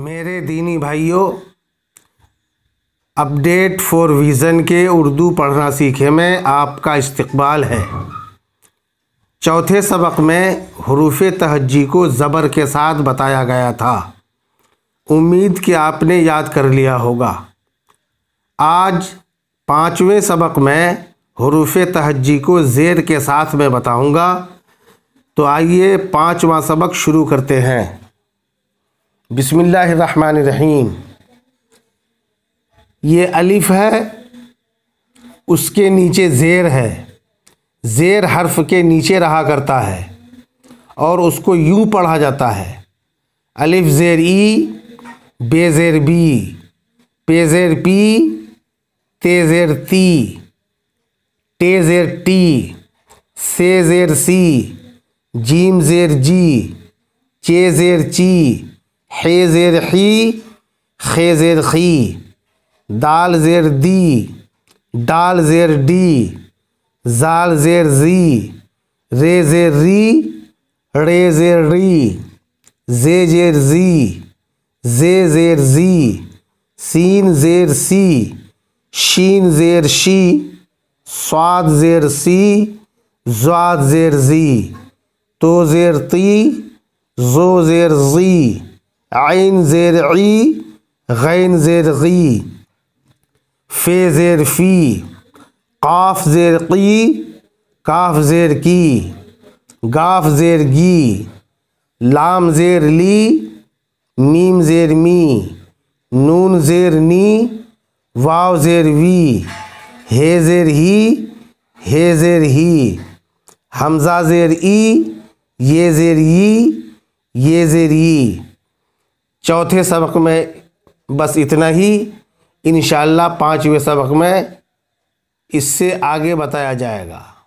मेरे दीनी भाइयों अपडेट फॉर विज़न के उर्दू पढ़ना सीखे में आपका इस्तकबाल है चौथे सबक में हरूफ तहजी को ज़बर के साथ बताया गया था उम्मीद कि आपने याद कर लिया होगा आज पाँचवें सबक में हरूफ तहजी को ज़ेर के साथ मैं बताऊंगा तो आइए पाँचवा सबक शुरू करते हैं बिसमीम ये अलिफ है उसके नीचे ज़ेर है ज़ेर हर्फ के नीचे रहा करता है और उसको यूँ पढ़ा जाता है अलिफ ज़ेर ई बे ज़ेर बी पे ज़ेर पी ते ज़ेर ती टे ज़ेर टी से ज़ेर सी जीम ज़ेर जी चे ज़ेर ची हे ज़ेर ही खे ज़ेर खी दाल ज़ेर दी डाल ज़ेर डी जाल ज़ेर जी रे ज़ेर री रे ज़ेर री जे ज़ेर जी जे ज़ेर जी सीन ज़ेर सी शीन ज़ेर शी स्वाद ज़ेर सी ज्वाद ज़ेर जी तो ज़ेर ती ज़ो ज़ेर जी आइन ज़ेर ई गैन ज़ेर गी फे ज़ेर फ़ी काफ ज़ेर की काफ ज़ेर की गाफ ज़ेर गी लाम ज़ेर ली मीम ज़ेर मी नून ज़ेर नी वाव ज़ेर वी हे ज़ेर ही हे ज़ेर ही हमज़ा ज़ेर ई ये ज़ेर ई ये ज़ेर ई चौथे सबक में बस इतना ही इन पाँचवें सबक में इससे आगे बताया जाएगा